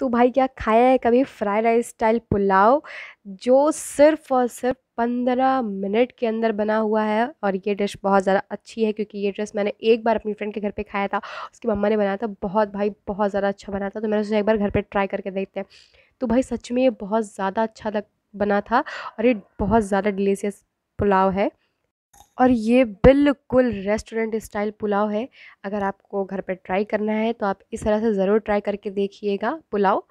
तो भाई क्या खाया है कभी फ्राइड राइस स्टाइल पुलाव जो सिर्फ और सिर्फ पंद्रह मिनट के अंदर बना हुआ है और ये डिश बहुत ज़्यादा अच्छी है क्योंकि ये डिश मैंने एक बार अपनी फ्रेंड के घर पे खाया था उसकी मम्मा ने बनाया था बहुत भाई बहुत ज़्यादा अच्छा बना था तो मैंने सोचा एक बार घर पे ट्राई करके देखते हैं तो भाई सच में ये बहुत ज़्यादा अच्छा लग बना था और ये बहुत ज़्यादा डिलीशियस पुलाव है और ये बिल्कुल रेस्टोरेंट स्टाइल पुलाव है अगर आपको घर पर ट्राई करना है तो आप इस तरह से ज़रूर ट्राई करके देखिएगा पुलाव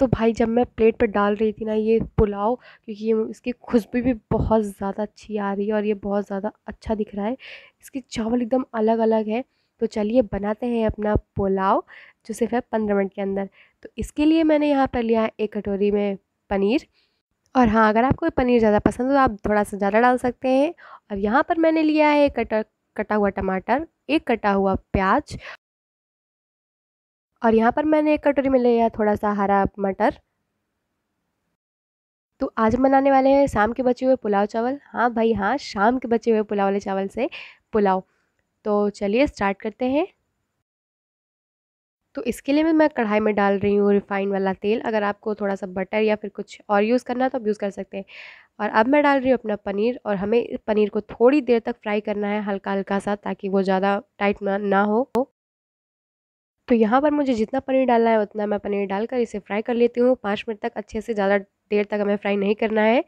तो भाई जब मैं प्लेट पर डाल रही थी ना ये पुलाव क्योंकि ये इसकी खुशबू भी बहुत ज़्यादा अच्छी आ रही है और ये बहुत ज़्यादा अच्छा दिख रहा है इसकी चावल एकदम अलग अलग है तो चलिए बनाते हैं अपना पुलाव जो सिर्फ है पंद्रह मिनट के अंदर तो इसके लिए मैंने यहाँ पर लिया है एक कटोरी में पनीर और हाँ अगर आपको पनीर ज़्यादा पसंद हो तो आप थोड़ा सा ज़्यादा डाल सकते हैं और यहाँ पर मैंने लिया है कटा कटा हुआ टमाटर एक कटा हुआ प्याज और यहाँ पर मैंने एक कटोरी में लिया थोड़ा सा हरा मटर तो आज बनाने वाले हैं शाम के बचे हुए पुलाव चावल हाँ भाई हाँ शाम के बचे हुए पुलाव वाले चावल से पुलाव तो चलिए स्टार्ट करते हैं तो इसके लिए मैं कढ़ाई में डाल रही हूँ रिफाइंड वाला तेल अगर आपको थोड़ा सा बटर या फिर कुछ और यूज़ करना है तो आप यूज़ कर सकते हैं और अब मैं डाल रही हूँ अपना पनीर और हमें पनीर को थोड़ी देर तक फ्राई करना है हल्का हल्का सा ताकि वो ज़्यादा टाइट ना ना हो तो यहाँ पर मुझे जितना पनीर डालना है उतना मैं पनीर डालकर इसे फ्राई कर लेती हूँ पाँच मिनट तक अच्छे से ज़्यादा देर तक हमें फ्राई नहीं करना है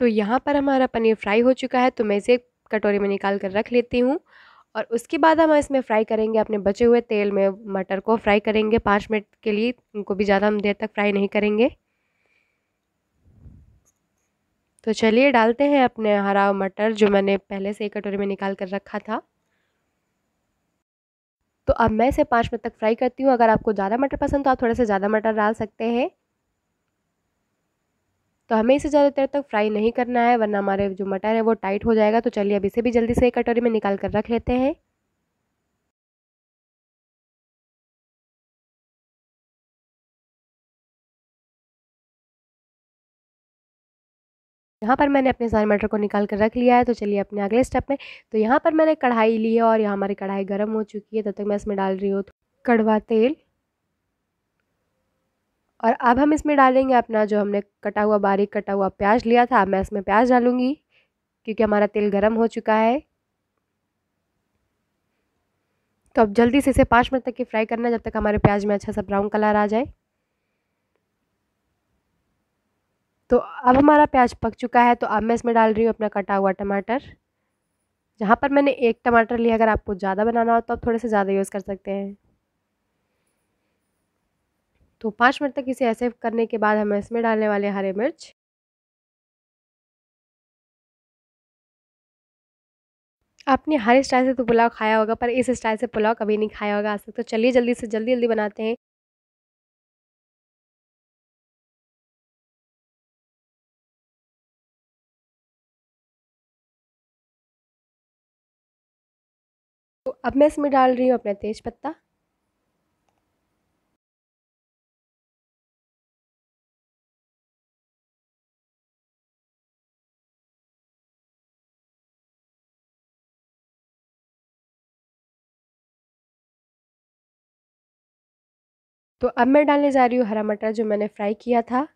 तो यहाँ पर हमारा पनीर फ्राई हो चुका है तो मैं इसे कटोरी में निकाल कर रख लेती हूँ और उसके बाद हम इसमें फ्राई करेंगे अपने बचे हुए तेल में मटर को फ्राई करेंगे पाँच मिनट के लिए उनको भी ज़्यादा हम देर तक फ्राई नहीं करेंगे तो चलिए डालते हैं अपने हरा मटर जो मैंने पहले से एक कटोरे में निकाल कर रखा था तो अब मैं इसे पाँच मिनट तक फ्राई करती हूँ अगर आपको ज़्यादा मटर पसंद तो आप थोड़े से ज़्यादा मटर डाल सकते हैं तो हमें इसे ज़्यादा देर तक फ्राई नहीं करना है वरना हमारे जो मटर है वो टाइट हो जाएगा तो चलिए अब इसे भी जल्दी से एक कटोरी में निकाल कर रख लेते हैं यहाँ पर मैंने अपने सारे मटर को निकाल कर रख लिया है तो चलिए अपने अगले स्टेप में तो यहाँ पर मैंने कढ़ाई ली है और यहाँ हमारी कढ़ाई गर्म हो चुकी है तब तो तक मैं इसमें डाल रही हूँ कड़वा तेल और अब हम इसमें डालेंगे अपना जो हमने कटा हुआ बारीक कटा हुआ प्याज लिया था अब मैं इसमें प्याज डालूँगी क्योंकि हमारा तेल गर्म हो चुका है तो अब जल्दी से इसे पाँच मिनट तक की फ्राई करना जब तक हमारे प्याज में अच्छा सा ब्राउन कलर आ जाए तो अब हमारा प्याज पक चुका है तो अब मैं इसमें डाल रही हूँ अपना कटा हुआ टमाटर जहाँ पर मैंने एक टमाटर लिया अगर आपको ज़्यादा बनाना हो तो आप थोड़े से ज़्यादा यूज़ कर सकते हैं तो पाँच मिनट तक इसे ऐसे करने के बाद हम इसमें डालने वाले हरे मिर्च आपने हर स्टाइल से तो पुलाव खाया होगा पर इस स्टाइल से पुलाव कभी नहीं खाया होगा आज तक तो चलिए जल्दी से जल्दी जल्दी बनाते हैं तो अब मैं इसमें डाल रही हूँ अपना तेज पत्ता तो अब मैं डालने जा रही हूँ हरा मटर जो मैंने फ्राई किया था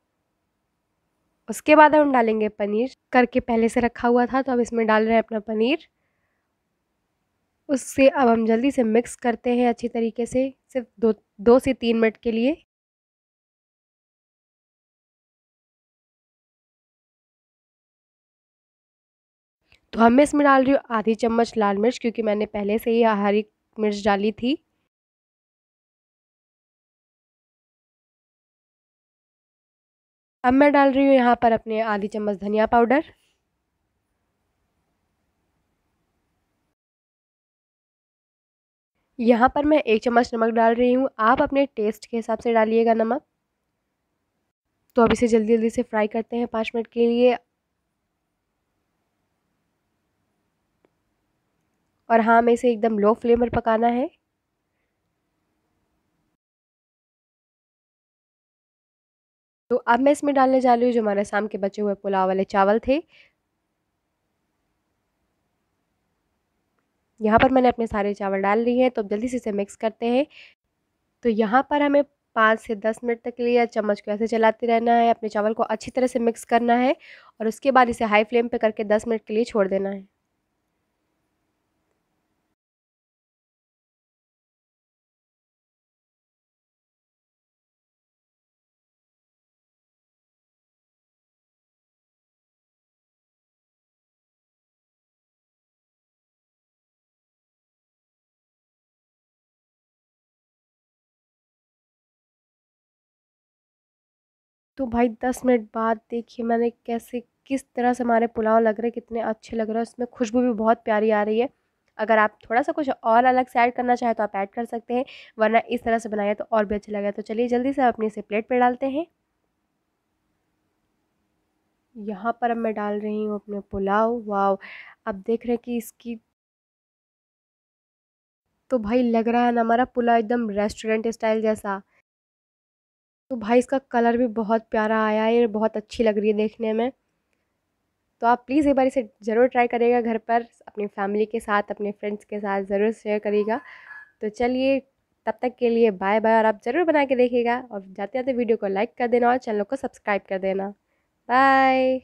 उसके बाद हम डालेंगे पनीर करके पहले से रखा हुआ था तो अब इसमें डाल रहे हैं अपना पनीर उससे अब हम जल्दी से मिक्स करते हैं अच्छी तरीके से सिर्फ दो दो से तीन मिनट के लिए तो हम मैं इसमें डाल रही हूँ आधी चम्मच लाल मिर्च क्योंकि मैंने पहले से ही हरी मिर्च डाली थी अब मैं डाल रही हूँ यहाँ पर अपने आधी चम्मच धनिया पाउडर यहाँ पर मैं एक चम्मच नमक डाल रही हूँ आप अपने टेस्ट के हिसाब से डालिएगा नमक तो अब इसे जल्दी जल्दी से फ्राई करते हैं पाँच मिनट के लिए और हाँ मैं इसे एकदम लो फ्लेम पर पकाना है तो अब मैं इसमें डालने जा रही हूँ जो हमारे शाम के बचे हुए पुलाव वाले चावल थे यहाँ पर मैंने अपने सारे चावल डाल लिए हैं तो अब जल्दी से इसे मिक्स करते हैं तो यहाँ पर हमें पाँच से दस मिनट तक के लिए चम्मच को ऐसे चलाते रहना है अपने चावल को अच्छी तरह से मिक्स करना है और उसके बाद इसे हाई फ्लेम पे करके दस मिनट के लिए छोड़ देना है तो भाई दस मिनट बाद देखिए मैंने कैसे किस तरह से हमारे पुलाव लग रहे कितने अच्छे लग रहे हैं उसमें खुशबू भी बहुत प्यारी आ रही है अगर आप थोड़ा सा कुछ और अलग से ऐड करना चाहें तो आप ऐड कर सकते हैं वरना इस तरह से बनाया तो और भी अच्छा लगेगा तो चलिए जल्दी से अपनी इसे प्लेट पर डालते हैं यहाँ पर अब मैं डाल रही हूँ अपने पुलाव वाव अब देख रहे हैं कि इसकी तो भाई लग रहा है ना हमारा पुलाव एकदम रेस्टोरेंट स्टाइल जैसा तो भाई इसका कलर भी बहुत प्यारा आया है बहुत अच्छी लग रही है देखने में तो आप प्लीज़ एक बार इसे ज़रूर ट्राई करिएगा घर पर अपनी फैमिली के साथ अपने फ्रेंड्स के साथ ज़रूर शेयर करिएगा तो चलिए तब तक के लिए बाय बाय और आप ज़रूर बना के देखिएगा और जाते जाते वीडियो को लाइक कर देना और चैनल को सब्सक्राइब कर देना बाय